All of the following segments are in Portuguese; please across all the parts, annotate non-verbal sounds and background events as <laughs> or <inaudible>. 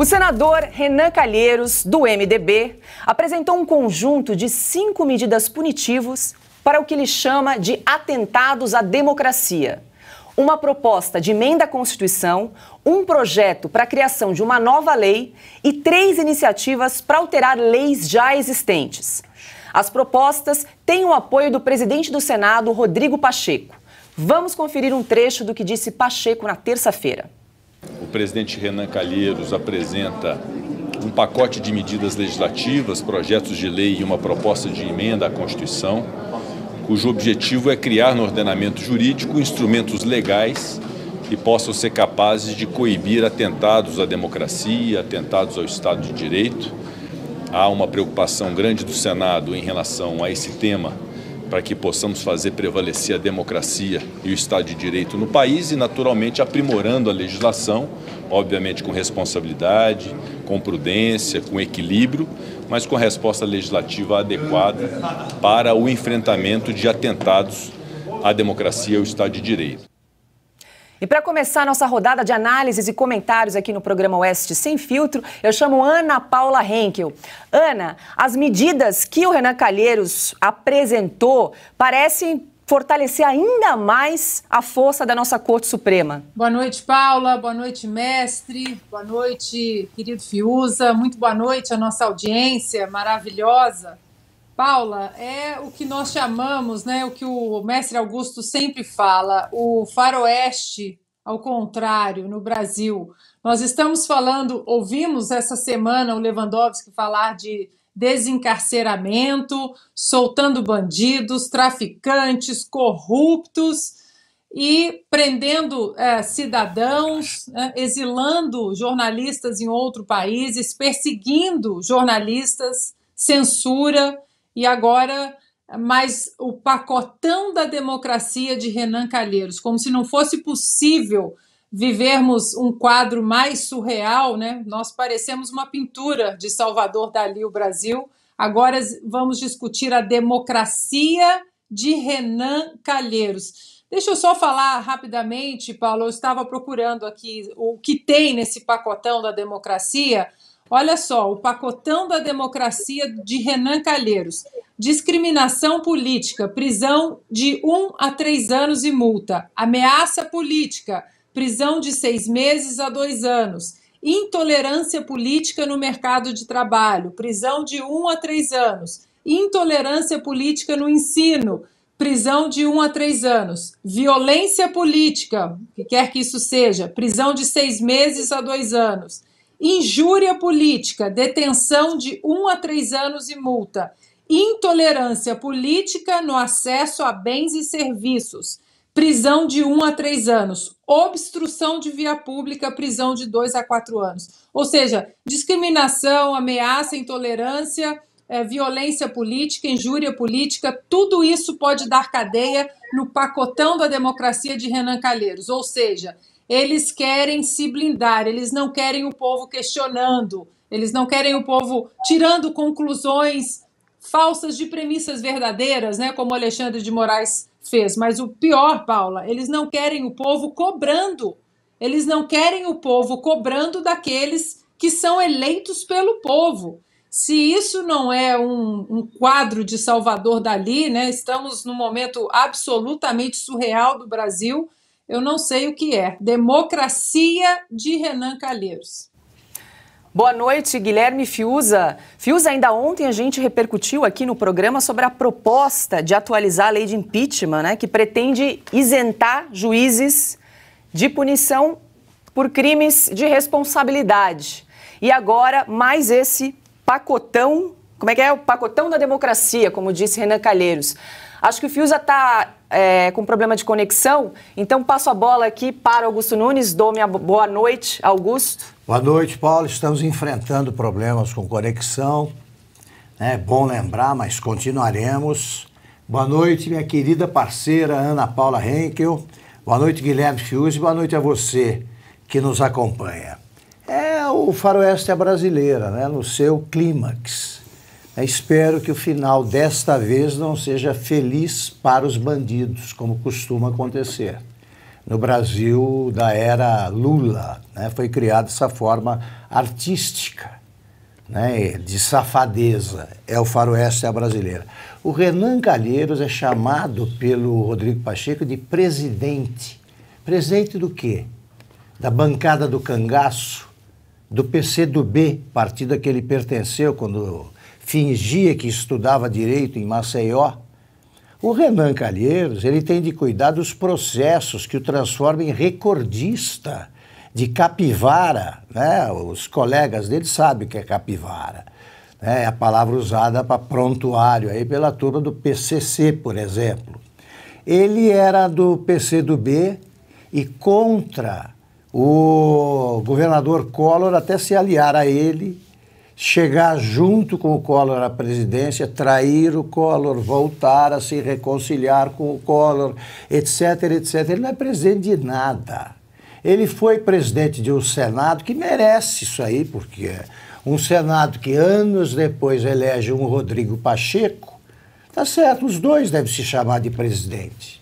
O senador Renan Calheiros, do MDB, apresentou um conjunto de cinco medidas punitivas para o que ele chama de atentados à democracia. Uma proposta de emenda à Constituição, um projeto para a criação de uma nova lei e três iniciativas para alterar leis já existentes. As propostas têm o apoio do presidente do Senado, Rodrigo Pacheco. Vamos conferir um trecho do que disse Pacheco na terça-feira. O presidente Renan Calheiros apresenta um pacote de medidas legislativas, projetos de lei e uma proposta de emenda à Constituição, cujo objetivo é criar no ordenamento jurídico instrumentos legais que possam ser capazes de coibir atentados à democracia, atentados ao Estado de Direito. Há uma preocupação grande do Senado em relação a esse tema para que possamos fazer prevalecer a democracia e o Estado de Direito no país e, naturalmente, aprimorando a legislação, obviamente com responsabilidade, com prudência, com equilíbrio, mas com resposta legislativa adequada para o enfrentamento de atentados à democracia e ao Estado de Direito. E para começar nossa rodada de análises e comentários aqui no programa Oeste Sem Filtro, eu chamo Ana Paula Henkel. Ana, as medidas que o Renan Calheiros apresentou parecem fortalecer ainda mais a força da nossa Corte Suprema. Boa noite, Paula. Boa noite, mestre. Boa noite, querido Fiuza. Muito boa noite à nossa audiência maravilhosa. Paula, é o que nós chamamos, né, o que o mestre Augusto sempre fala, o faroeste ao contrário no Brasil. Nós estamos falando, ouvimos essa semana o Lewandowski falar de desencarceramento, soltando bandidos, traficantes, corruptos e prendendo é, cidadãos, né, exilando jornalistas em outro países, perseguindo jornalistas, censura e agora mais o pacotão da democracia de Renan Calheiros, como se não fosse possível vivermos um quadro mais surreal, né? Nós parecemos uma pintura de Salvador Dali, o Brasil. Agora vamos discutir a democracia de Renan Calheiros. Deixa eu só falar rapidamente, Paulo. Eu estava procurando aqui o que tem nesse pacotão da democracia. Olha só, o pacotão da democracia de Renan Calheiros. Discriminação política, prisão de um a três anos e multa. Ameaça política, prisão de seis meses a dois anos. Intolerância política no mercado de trabalho, prisão de um a três anos. Intolerância política no ensino, prisão de um a três anos. Violência política, que quer que isso seja, prisão de seis meses a dois anos. Injúria política, detenção de um a três anos e multa. Intolerância política no acesso a bens e serviços, prisão de um a três anos. Obstrução de via pública, prisão de dois a quatro anos. Ou seja, discriminação, ameaça, intolerância, é, violência política, injúria política, tudo isso pode dar cadeia no pacotão da democracia de Renan Calheiros. Ou seja, eles querem se blindar, eles não querem o povo questionando, eles não querem o povo tirando conclusões falsas de premissas verdadeiras, né, como Alexandre de Moraes fez. Mas o pior, Paula, eles não querem o povo cobrando. Eles não querem o povo cobrando daqueles que são eleitos pelo povo. Se isso não é um, um quadro de Salvador Dali, né, estamos num momento absolutamente surreal do Brasil eu não sei o que é. Democracia de Renan Calheiros. Boa noite, Guilherme Fiuza. Fiuza, ainda ontem a gente repercutiu aqui no programa sobre a proposta de atualizar a lei de impeachment, né, que pretende isentar juízes de punição por crimes de responsabilidade. E agora, mais esse pacotão, como é que é? O pacotão da democracia, como disse Renan Calheiros. Acho que o Fiuza está é, com problema de conexão, então passo a bola aqui para Augusto Nunes. Dou minha boa noite, Augusto. Boa noite, Paulo. Estamos enfrentando problemas com conexão. É bom lembrar, mas continuaremos. Boa noite, minha querida parceira Ana Paula Henkel. Boa noite, Guilherme Fiuza. Boa noite a você que nos acompanha. É o faroeste é brasileira, né? no seu clímax. Espero que o final desta vez não seja feliz para os bandidos, como costuma acontecer. No Brasil, da era Lula, né, foi criada essa forma artística né, de safadeza. É o faroeste é a brasileira. O Renan Calheiros é chamado pelo Rodrigo Pacheco de presidente. Presidente do quê? Da bancada do cangaço, do PC do B, partido a que ele pertenceu quando fingia que estudava direito em Maceió, o Renan Calheiros ele tem de cuidar dos processos que o transformam em recordista de capivara. Né? Os colegas dele sabem o que é capivara. Né? É a palavra usada para prontuário aí pela turma do PCC, por exemplo. Ele era do PCdoB e contra o governador Collor até se aliar a ele chegar junto com o Collor à presidência, trair o Collor, voltar a se reconciliar com o Collor, etc, etc. Ele não é presidente de nada. Ele foi presidente de um Senado que merece isso aí, porque é um Senado que anos depois elege um Rodrigo Pacheco, tá certo, os dois devem se chamar de presidente.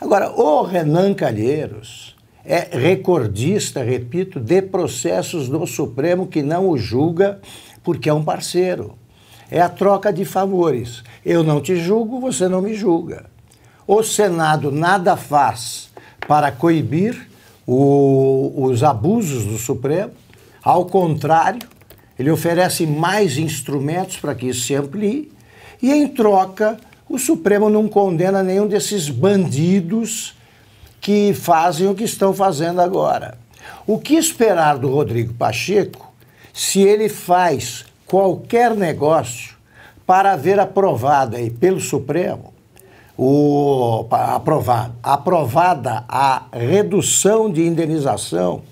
Agora, o Renan Calheiros, é recordista, repito, de processos do Supremo que não o julga porque é um parceiro. É a troca de favores. Eu não te julgo, você não me julga. O Senado nada faz para coibir o, os abusos do Supremo, ao contrário, ele oferece mais instrumentos para que isso se amplie, e em troca, o Supremo não condena nenhum desses bandidos que fazem o que estão fazendo agora. O que esperar do Rodrigo Pacheco se ele faz qualquer negócio para ver aprovada aí pelo Supremo o aprovado, aprovada a redução de indenização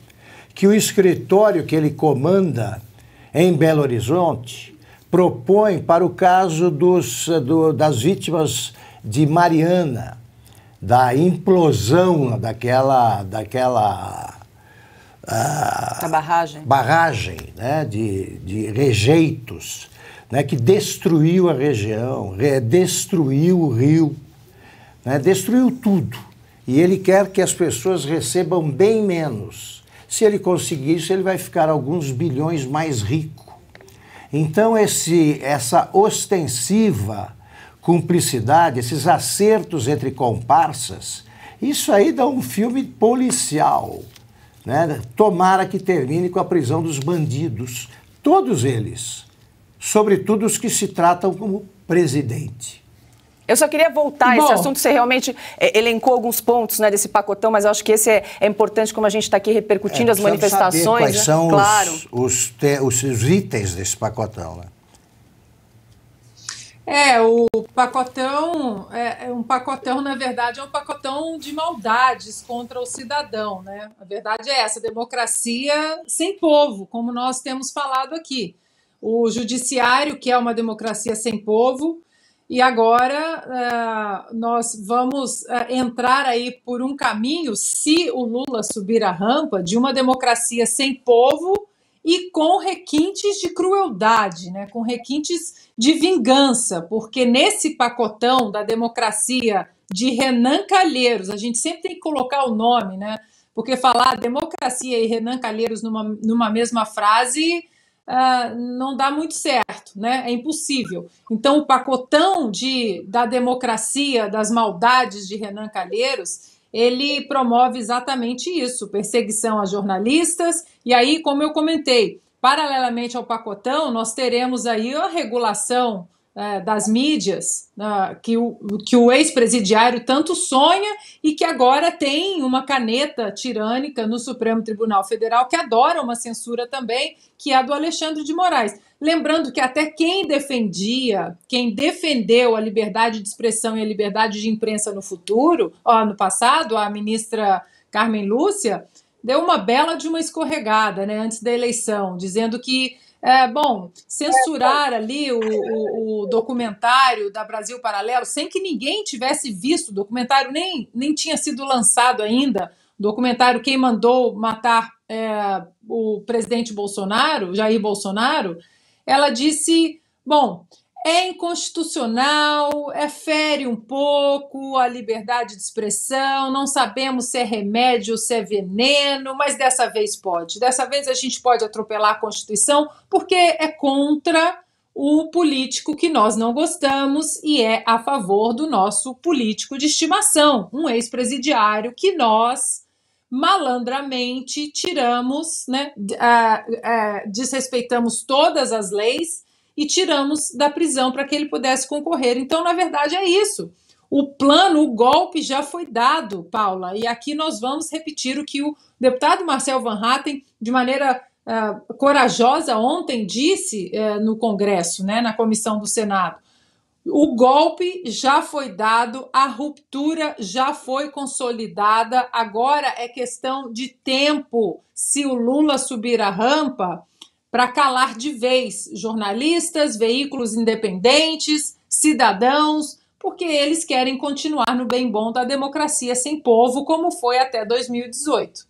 que o escritório que ele comanda em Belo Horizonte propõe para o caso dos, do, das vítimas de Mariana, da implosão daquela daquela uh, barragem, barragem né, de, de rejeitos, né, que destruiu a região, destruiu o rio, né, destruiu tudo. E ele quer que as pessoas recebam bem menos. Se ele conseguir isso, ele vai ficar alguns bilhões mais rico. Então esse essa ostensiva cumplicidade, esses acertos entre comparsas, isso aí dá um filme policial. Né? Tomara que termine com a prisão dos bandidos, todos eles, sobretudo os que se tratam como presidente. Eu só queria voltar Bom, a esse assunto, você realmente é, elencou alguns pontos né, desse pacotão, mas acho que esse é, é importante, como a gente está aqui repercutindo é, as manifestações. Saber quais né? são claro. os, os, te, os, os, itens desse pacotão. Né? É, o pacotão, é, é, um pacotão, na verdade, é um pacotão de maldades contra o cidadão, né? A verdade é essa, democracia sem povo, como nós temos falado aqui. O judiciário, que é uma democracia sem povo, e agora é, nós vamos é, entrar aí por um caminho, se o Lula subir a rampa, de uma democracia sem povo e com requintes de crueldade, né? com requintes de vingança, porque nesse pacotão da democracia de Renan Calheiros, a gente sempre tem que colocar o nome, né? porque falar democracia e Renan Calheiros numa, numa mesma frase uh, não dá muito certo, né? é impossível. Então, o pacotão de, da democracia, das maldades de Renan Calheiros ele promove exatamente isso, perseguição a jornalistas. E aí, como eu comentei, paralelamente ao pacotão, nós teremos aí a regulação é, das mídias né, que o, que o ex-presidiário tanto sonha e que agora tem uma caneta tirânica no Supremo Tribunal Federal que adora uma censura também, que é a do Alexandre de Moraes. Lembrando que até quem defendia, quem defendeu a liberdade de expressão e a liberdade de imprensa no futuro, ó, no passado, a ministra Carmen Lúcia, deu uma bela de uma escorregada né, antes da eleição, dizendo que, é, bom, censurar ali o, o, o, documentário da Brasil Paralelo, sem que ninguém tivesse visto o documentário, nem, nem tinha sido lançado ainda. Documentário Quem Mandou Matar é, o Presidente Bolsonaro, Jair Bolsonaro, ela disse: bom, é inconstitucional, é fere um pouco a liberdade de expressão, não sabemos se é remédio ou se é veneno, mas dessa vez pode. Dessa vez a gente pode atropelar a Constituição porque é contra o político que nós não gostamos e é a favor do nosso político de estimação, um ex-presidiário que nós malandramente tiramos, né, desrespeitamos todas as leis e tiramos da prisão para que ele pudesse concorrer. Então, na verdade, é isso. O plano, o golpe já foi dado, Paula. E aqui nós vamos repetir o que o deputado Marcel Van Hatten, de maneira ah, corajosa, ontem disse eh, no Congresso, né, na comissão do Senado. O golpe já foi dado, a ruptura já foi consolidada, agora é questão de tempo se o Lula subir a rampa para calar de vez jornalistas, veículos independentes, cidadãos, porque eles querem continuar no bem bom da democracia sem povo, como foi até 2018.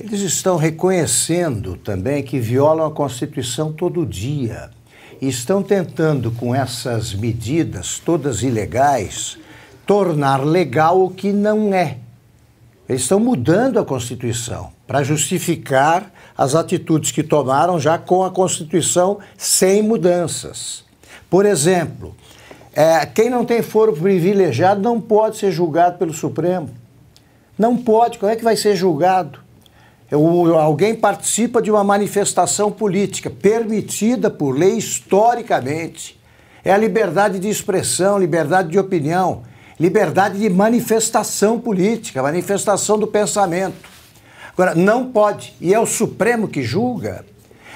Eles estão reconhecendo também que violam a Constituição todo dia estão tentando, com essas medidas todas ilegais, tornar legal o que não é. Eles estão mudando a Constituição para justificar as atitudes que tomaram já com a Constituição sem mudanças. Por exemplo, é, quem não tem foro privilegiado não pode ser julgado pelo Supremo. Não pode. Como é que vai ser julgado? O, alguém participa de uma manifestação política permitida por lei historicamente. É a liberdade de expressão, liberdade de opinião, liberdade de manifestação política, manifestação do pensamento. Agora, não pode, e é o Supremo que julga,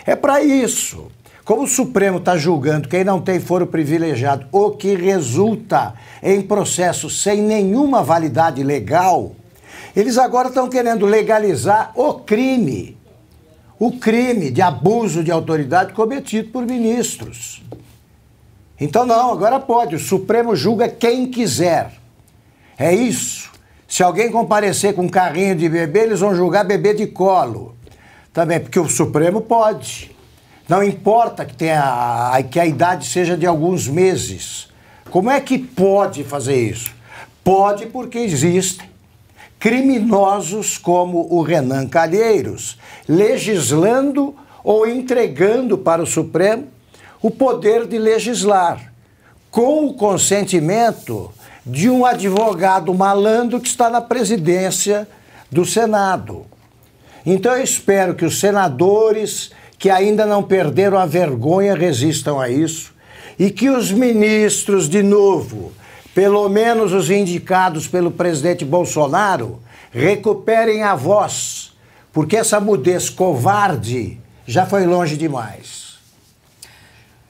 é para isso. Como o Supremo está julgando quem não tem foro privilegiado, o que resulta em processos sem nenhuma validade legal, eles agora estão querendo legalizar o crime, o crime de abuso de autoridade cometido por ministros. Então, não, agora pode, o Supremo julga quem quiser. É isso. Se alguém comparecer com um carrinho de bebê, eles vão julgar bebê de colo. Também, porque o Supremo pode. Não importa que, tenha, que a idade seja de alguns meses. Como é que pode fazer isso? Pode porque existe criminosos como o Renan Calheiros, legislando ou entregando para o Supremo o poder de legislar, com o consentimento de um advogado malandro que está na presidência do Senado. Então eu espero que os senadores que ainda não perderam a vergonha resistam a isso e que os ministros, de novo, pelo menos os indicados pelo presidente Bolsonaro, recuperem a voz, porque essa mudez covarde já foi longe demais.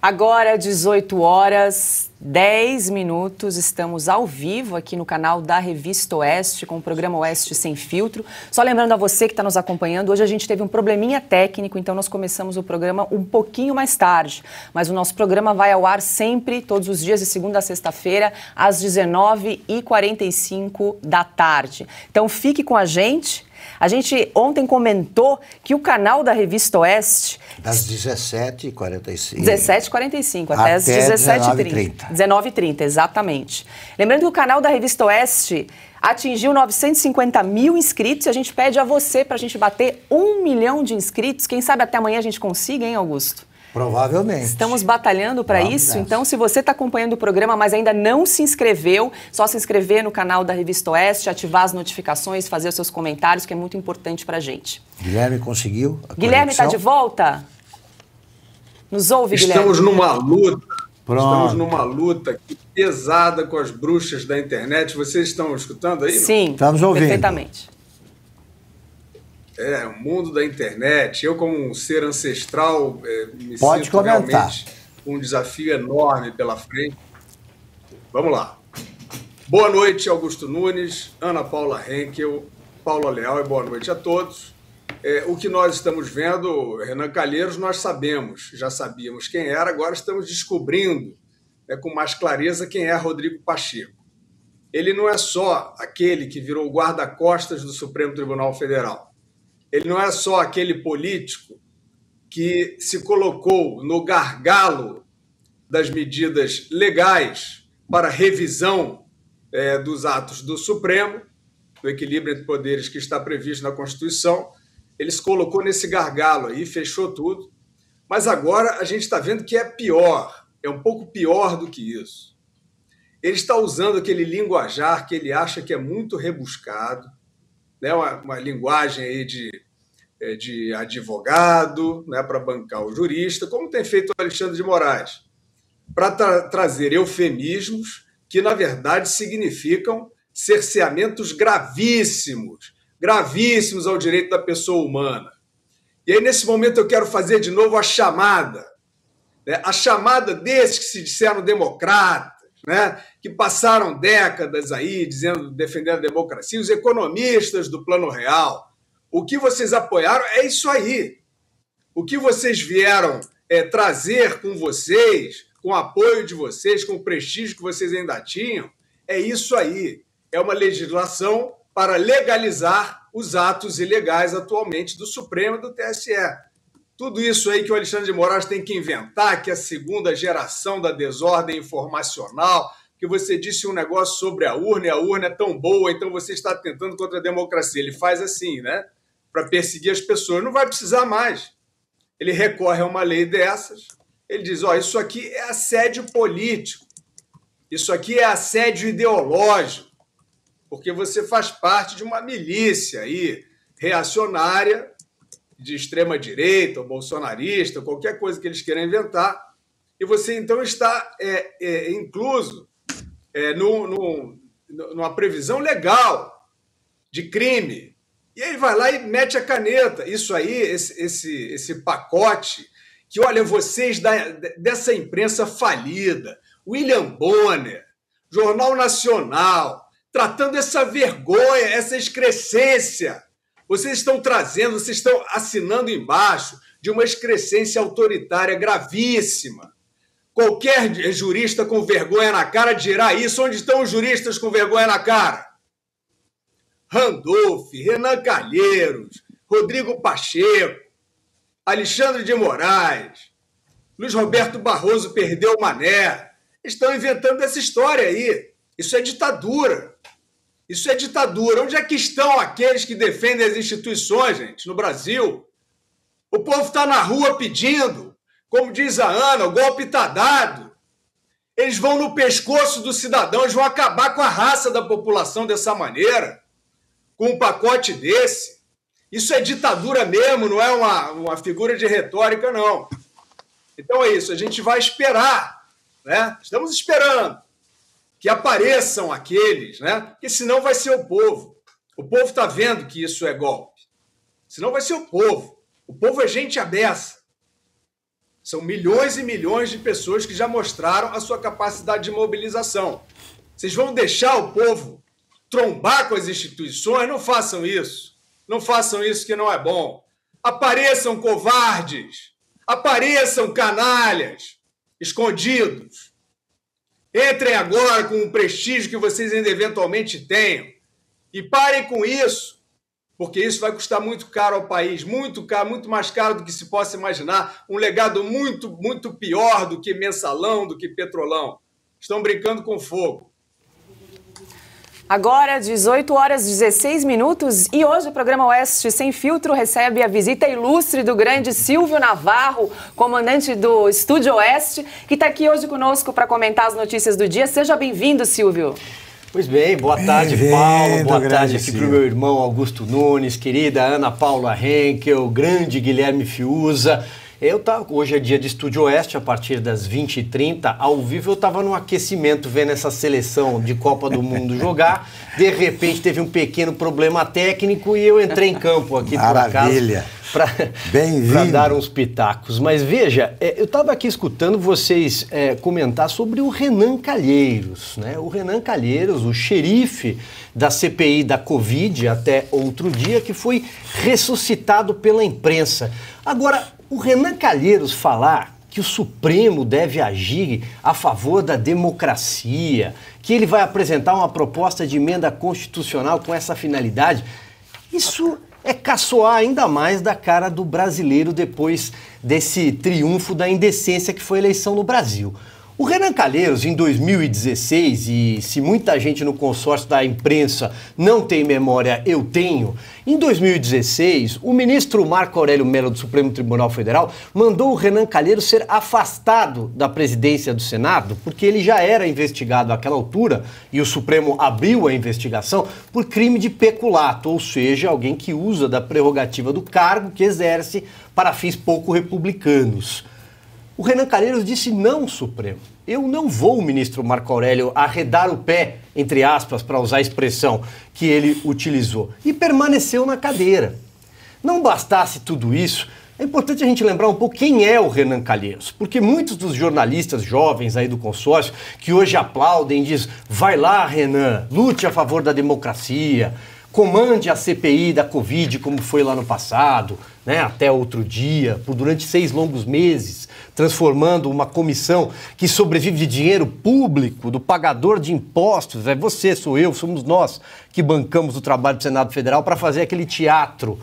Agora, 18 horas, 10 minutos, estamos ao vivo aqui no canal da Revista Oeste, com o programa Oeste Sem Filtro. Só lembrando a você que está nos acompanhando, hoje a gente teve um probleminha técnico, então nós começamos o programa um pouquinho mais tarde. Mas o nosso programa vai ao ar sempre, todos os dias, de segunda a sexta-feira, às 19h45 da tarde. Então fique com a gente, a gente ontem comentou que o canal da Revista Oeste. Das 17h45. 17h45 até, até as 17h30. 19h30, exatamente. Lembrando que o canal da Revista Oeste atingiu 950 mil inscritos. e A gente pede a você para a gente bater um milhão de inscritos. Quem sabe até amanhã a gente consiga, hein, Augusto? Provavelmente. Estamos batalhando para isso. Então, se você está acompanhando o programa, mas ainda não se inscreveu, só se inscrever no canal da Revista Oeste, ativar as notificações, fazer os seus comentários, que é muito importante para a gente. Guilherme conseguiu. Guilherme está de volta? Nos ouve, Estamos Guilherme? Numa luta, estamos numa luta pesada com as bruxas da internet. Vocês estão escutando aí? Sim, estamos tá ouvindo. Perfeitamente. É, o mundo da internet. Eu, como um ser ancestral, é, me Pode sinto comentar. realmente um desafio enorme pela frente. Vamos lá. Boa noite, Augusto Nunes, Ana Paula Henkel, Paula Leal e boa noite a todos. É, o que nós estamos vendo, Renan Calheiros, nós sabemos, já sabíamos quem era, agora estamos descobrindo é com mais clareza quem é Rodrigo Pacheco. Ele não é só aquele que virou guarda-costas do Supremo Tribunal Federal ele não é só aquele político que se colocou no gargalo das medidas legais para revisão é, dos atos do Supremo, do equilíbrio entre poderes que está previsto na Constituição, ele se colocou nesse gargalo aí, fechou tudo. Mas agora a gente está vendo que é pior, é um pouco pior do que isso. Ele está usando aquele linguajar que ele acha que é muito rebuscado, né, uma, uma linguagem aí de, é, de advogado né, para bancar o jurista, como tem feito o Alexandre de Moraes, para tra trazer eufemismos que, na verdade, significam cerceamentos gravíssimos, gravíssimos ao direito da pessoa humana. E aí, nesse momento, eu quero fazer de novo a chamada, né, a chamada desses que se disseram democratas, né, que passaram décadas aí dizendo defendendo a democracia, os economistas do Plano Real. O que vocês apoiaram é isso aí. O que vocês vieram é, trazer com vocês, com o apoio de vocês, com o prestígio que vocês ainda tinham, é isso aí. É uma legislação para legalizar os atos ilegais atualmente do Supremo e do TSE. Tudo isso aí que o Alexandre de Moraes tem que inventar, que é a segunda geração da desordem informacional, que você disse um negócio sobre a urna e a urna é tão boa, então você está tentando contra a democracia. Ele faz assim, né? Para perseguir as pessoas. Não vai precisar mais. Ele recorre a uma lei dessas. Ele diz: ó, isso aqui é assédio político. Isso aqui é assédio ideológico. Porque você faz parte de uma milícia aí, reacionária, de extrema direita, ou bolsonarista, qualquer coisa que eles queiram inventar, e você então está é, é, incluso é, no, no, numa previsão legal de crime. E aí vai lá e mete a caneta. Isso aí, esse, esse, esse pacote, que olha, vocês da, dessa imprensa falida, William Bonner, Jornal Nacional, tratando essa vergonha, essa excrescência vocês estão trazendo, vocês estão assinando embaixo de uma excrescência autoritária gravíssima. Qualquer jurista com vergonha na cara dirá isso. Onde estão os juristas com vergonha na cara? Randolph, Renan Calheiros, Rodrigo Pacheco, Alexandre de Moraes, Luiz Roberto Barroso perdeu o mané. Estão inventando essa história aí. Isso é ditadura. Isso é ditadura. Onde é que estão aqueles que defendem as instituições, gente, no Brasil? O povo está na rua pedindo. Como diz a Ana, o golpe está dado. Eles vão no pescoço do cidadão, eles vão acabar com a raça da população dessa maneira, com um pacote desse. Isso é ditadura mesmo, não é uma, uma figura de retórica, não. Então é isso, a gente vai esperar. Né? Estamos esperando que apareçam aqueles, né? Porque senão vai ser o povo. O povo está vendo que isso é golpe. Senão vai ser o povo. O povo é gente abessa. São milhões e milhões de pessoas que já mostraram a sua capacidade de mobilização. Vocês vão deixar o povo trombar com as instituições? Não façam isso. Não façam isso que não é bom. Apareçam covardes. Apareçam canalhas escondidos Entrem agora com o prestígio que vocês ainda eventualmente tenham. E parem com isso, porque isso vai custar muito caro ao país, muito caro, muito mais caro do que se possa imaginar, um legado muito, muito pior do que mensalão, do que petrolão. Estão brincando com fogo. Agora, 18 horas 16 minutos, e hoje o programa Oeste Sem Filtro recebe a visita ilustre do grande Silvio Navarro, comandante do Estúdio Oeste, que está aqui hoje conosco para comentar as notícias do dia. Seja bem-vindo, Silvio. Pois bem, boa tarde, Paulo. Boa tarde aqui para o meu irmão Augusto Nunes, querida Ana Paula Henkel, grande Guilherme Fiuza. Eu tava, tá, hoje é dia de Estúdio Oeste, a partir das 20h30, ao vivo eu estava no aquecimento vendo essa seleção de Copa do Mundo <laughs> jogar. De repente teve um pequeno problema técnico e eu entrei em campo aqui Maravilha. por acaso. Para dar uns pitacos. Mas veja, é, eu estava aqui escutando vocês é, comentar sobre o Renan Calheiros, né? O Renan Calheiros, o xerife da CPI da Covid até outro dia, que foi ressuscitado pela imprensa. Agora, o Renan Calheiros falar que o Supremo deve agir a favor da democracia, que ele vai apresentar uma proposta de emenda constitucional com essa finalidade, isso é caçoar ainda mais da cara do brasileiro depois desse triunfo da indecência que foi a eleição no Brasil. O Renan Calheiros, em 2016, e se muita gente no consórcio da imprensa não tem memória, eu tenho, em 2016, o ministro Marco Aurélio Mello do Supremo Tribunal Federal mandou o Renan Calheiros ser afastado da presidência do Senado, porque ele já era investigado àquela altura, e o Supremo abriu a investigação, por crime de peculato, ou seja, alguém que usa da prerrogativa do cargo que exerce para fins pouco republicanos. O Renan Calheiros disse não, Supremo. Eu não vou, ministro Marco Aurélio, arredar o pé, entre aspas, para usar a expressão que ele utilizou. E permaneceu na cadeira. Não bastasse tudo isso, é importante a gente lembrar um pouco quem é o Renan Calheiros, porque muitos dos jornalistas jovens aí do consórcio que hoje aplaudem e dizem: vai lá, Renan, lute a favor da democracia, comande a CPI da Covid, como foi lá no passado, né, até outro dia, por durante seis longos meses, transformando uma comissão que sobrevive de dinheiro público, do pagador de impostos, é você, sou eu, somos nós que bancamos o trabalho do Senado Federal para fazer aquele teatro.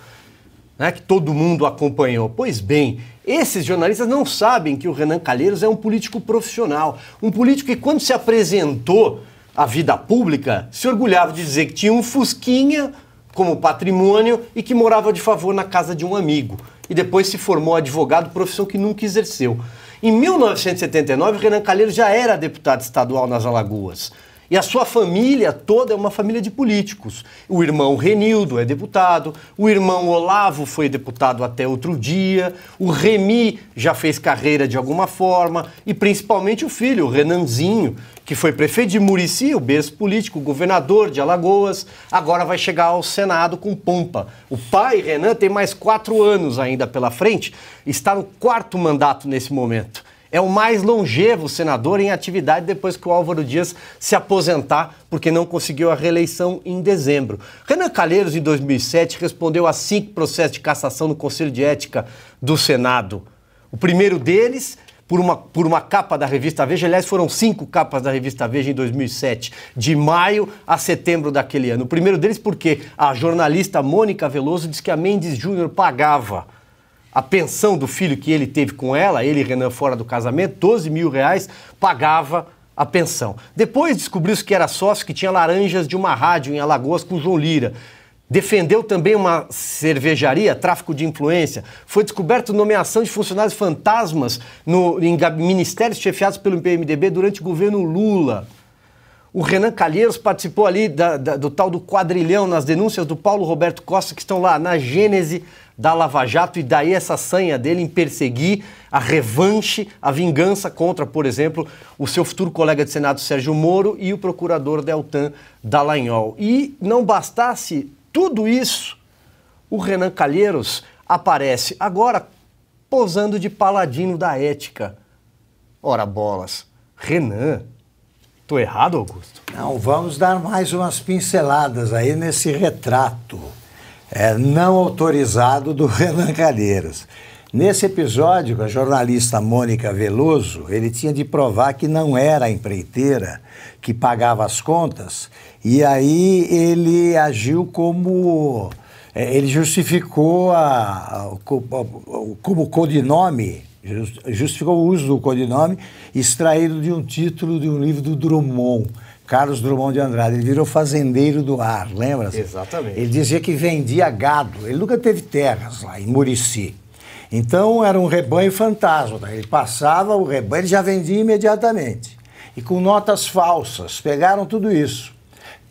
Né, que todo mundo acompanhou. Pois bem, esses jornalistas não sabem que o Renan Calheiros é um político profissional, um político que, quando se apresentou a vida pública, se orgulhava de dizer que tinha um fusquinha como patrimônio e que morava de favor na casa de um amigo. E depois se formou advogado, profissão que nunca exerceu. Em 1979, Renan Calheiros já era deputado estadual nas Alagoas. E a sua família toda é uma família de políticos. O irmão Renildo é deputado, o irmão Olavo foi deputado até outro dia, o Remi já fez carreira de alguma forma, e principalmente o filho, o Renanzinho, que foi prefeito de Murici, o berço político, governador de Alagoas, agora vai chegar ao Senado com pompa. O pai, Renan, tem mais quatro anos ainda pela frente, está no quarto mandato nesse momento é o mais longevo senador em atividade depois que o Álvaro Dias se aposentar porque não conseguiu a reeleição em dezembro. Renan Calheiros, em 2007, respondeu a cinco processos de cassação no Conselho de Ética do Senado. O primeiro deles por uma, por uma capa da revista Veja. Aliás, foram cinco capas da revista Veja em 2007, de maio a setembro daquele ano. O primeiro deles porque a jornalista Mônica Veloso disse que a Mendes Júnior pagava a pensão do filho que ele teve com ela, ele Renan fora do casamento, 12 mil reais, pagava a pensão. Depois descobriu-se que era sócio que tinha laranjas de uma rádio em Alagoas com João Lira. Defendeu também uma cervejaria, tráfico de influência. Foi descoberto nomeação de funcionários fantasmas no, em ministérios chefiados pelo PMDB durante o governo Lula. O Renan Calheiros participou ali da, da, do tal do quadrilhão nas denúncias do Paulo Roberto Costa, que estão lá na gênese da Lava Jato, e daí essa sanha dele em perseguir a revanche, a vingança contra, por exemplo, o seu futuro colega de Senado Sérgio Moro e o procurador Deltan Dallagnol. E não bastasse tudo isso, o Renan Calheiros aparece agora posando de paladino da ética. Ora bolas, Renan. Estou errado, Augusto? Não, vamos dar mais umas pinceladas aí nesse retrato é, não autorizado do <laughs> Renan Calheiros. Nesse episódio, a jornalista Mônica Veloso, ele tinha de provar que não era a empreiteira que pagava as contas, e aí ele agiu como é, ele justificou a, a, a, como codinome justificou o uso do codinome extraído de um título de um livro do Drummond. Carlos Drummond de Andrade, ele virou fazendeiro do ar, lembra? -se? Exatamente. Ele dizia que vendia gado, ele nunca teve terras lá em Murici. Então era um rebanho fantasma, tá? ele passava o rebanho, ele já vendia imediatamente. E com notas falsas, pegaram tudo isso.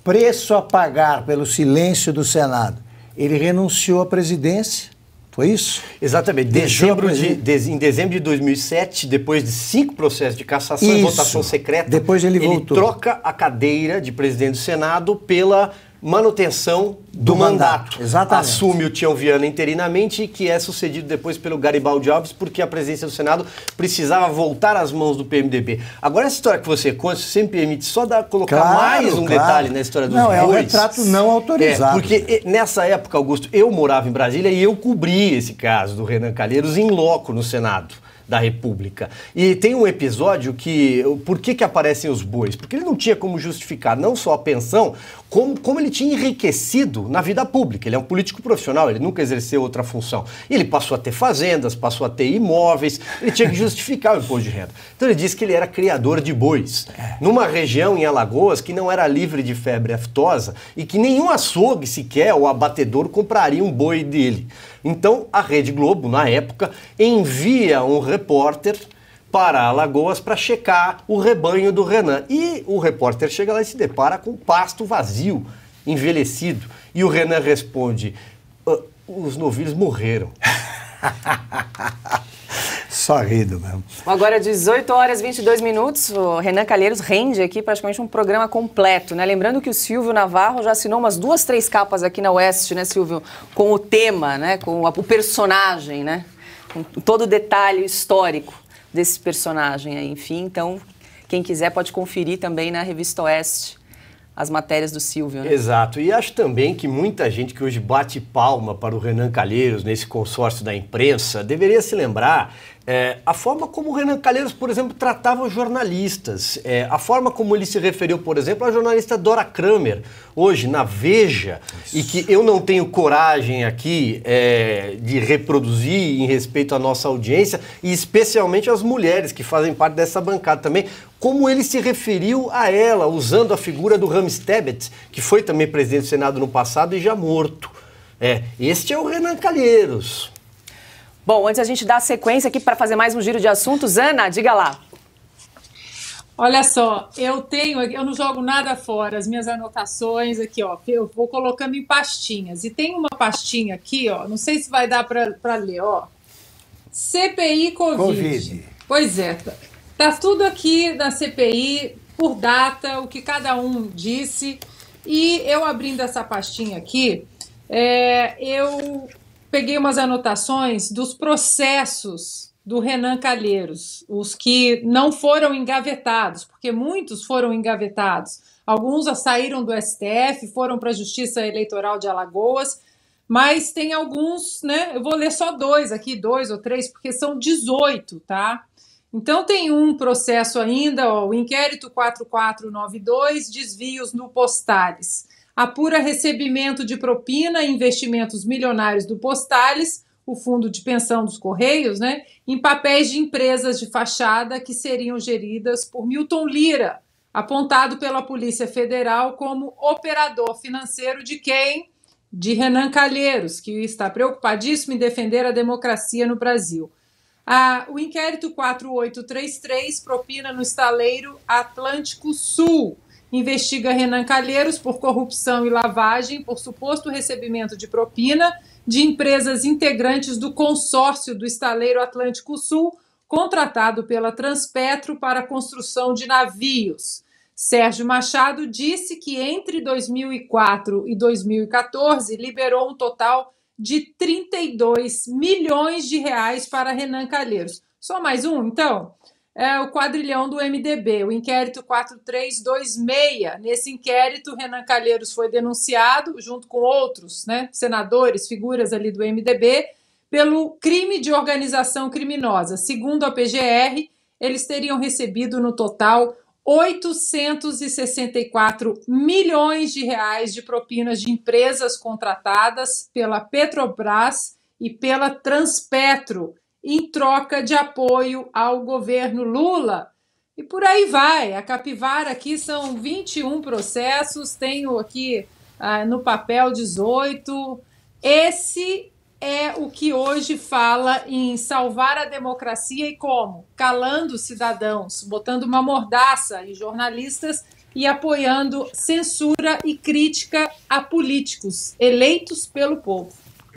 Preço a pagar pelo silêncio do Senado. Ele renunciou à presidência foi é isso? Exatamente. Dezembro de, de, em dezembro de 2007, depois de cinco processos de cassação isso. e votação secreta, depois ele, ele voltou. troca a cadeira de presidente do Senado pela manutenção do, do mandato. mandato. Exatamente. Assume o Tião Viana interinamente, que é sucedido depois pelo Garibaldi Alves, porque a presidência do Senado precisava voltar às mãos do PMDB. Agora, essa história que você conta, você me permite só dar, colocar claro, mais um claro. detalhe na história dos Não, dois. é um retrato não autorizado. É, porque nessa época, Augusto, eu morava em Brasília e eu cobri esse caso do Renan Calheiros em loco no Senado da República. E tem um episódio que. Por que, que aparecem os bois? Porque ele não tinha como justificar não só a pensão, como, como ele tinha enriquecido na vida pública. Ele é um político profissional, ele nunca exerceu outra função. Ele passou a ter fazendas, passou a ter imóveis, ele tinha que justificar o imposto de renda. Então ele disse que ele era criador de bois. É. Numa região em Alagoas que não era livre de febre aftosa e que nenhum açougue sequer ou abatedor compraria um boi dele. Então, a Rede Globo, na época, envia um repórter para Alagoas para checar o rebanho do Renan. E o repórter chega lá e se depara com pasto vazio, envelhecido. E o Renan responde: ah, Os novilhos morreram. <laughs> Só rindo mesmo. Agora, 18 horas 22 minutos, o Renan Calheiros rende aqui praticamente um programa completo, né? Lembrando que o Silvio Navarro já assinou umas duas, três capas aqui na Oeste, né, Silvio? Com o tema, né? Com o personagem, né? Com todo o detalhe histórico desse personagem aí, enfim. Então, quem quiser pode conferir também na Revista Oeste as matérias do Silvio, né? Exato. E acho também que muita gente que hoje bate palma para o Renan Calheiros nesse consórcio da imprensa deveria se lembrar é, a forma como o Renan Calheiros, por exemplo, tratava os jornalistas, é, a forma como ele se referiu, por exemplo, à jornalista Dora Kramer, hoje na Veja, Isso. e que eu não tenho coragem aqui é, de reproduzir em respeito à nossa audiência, e especialmente às mulheres que fazem parte dessa bancada também, como ele se referiu a ela, usando a figura do Ram Tebet, que foi também presidente do Senado no passado e já morto. É, este é o Renan Calheiros. Bom, antes a gente dar sequência aqui para fazer mais um giro de assuntos, Ana, diga lá. Olha só, eu tenho, eu não jogo nada fora, as minhas anotações aqui, ó, eu vou colocando em pastinhas. E tem uma pastinha aqui, ó, não sei se vai dar para ler, ó. CPI COVID. Covid. Pois é, tá, tá tudo aqui na CPI, por data, o que cada um disse. E eu abrindo essa pastinha aqui, é, eu peguei umas anotações dos processos do Renan Calheiros, os que não foram engavetados, porque muitos foram engavetados. Alguns saíram do STF, foram para a Justiça Eleitoral de Alagoas, mas tem alguns, né? Eu vou ler só dois aqui, dois ou três, porque são 18, tá? Então tem um processo ainda, ó, o inquérito 4492, desvios no Postales apura recebimento de propina e investimentos milionários do Postales, o fundo de pensão dos Correios, né, em papéis de empresas de fachada que seriam geridas por Milton Lira, apontado pela Polícia Federal como operador financeiro de quem? De Renan Calheiros, que está preocupadíssimo em defender a democracia no Brasil. Ah, o inquérito 4833 propina no estaleiro Atlântico Sul investiga Renan Calheiros por corrupção e lavagem por suposto recebimento de propina de empresas integrantes do consórcio do Estaleiro Atlântico Sul, contratado pela Transpetro para a construção de navios. Sérgio Machado disse que entre 2004 e 2014 liberou um total de 32 milhões de reais para Renan Calheiros. Só mais um, então? é o quadrilhão do MDB, o inquérito 4326. Nesse inquérito, Renan Calheiros foi denunciado, junto com outros né, senadores, figuras ali do MDB, pelo crime de organização criminosa. Segundo a PGR, eles teriam recebido no total 864 milhões de reais de propinas de empresas contratadas pela Petrobras e pela Transpetro em troca de apoio ao governo Lula. E por aí vai. A capivara aqui são 21 processos, tenho aqui ah, no papel 18. Esse é o que hoje fala em salvar a democracia e como? Calando cidadãos, botando uma mordaça em jornalistas e apoiando censura e crítica a políticos eleitos pelo povo.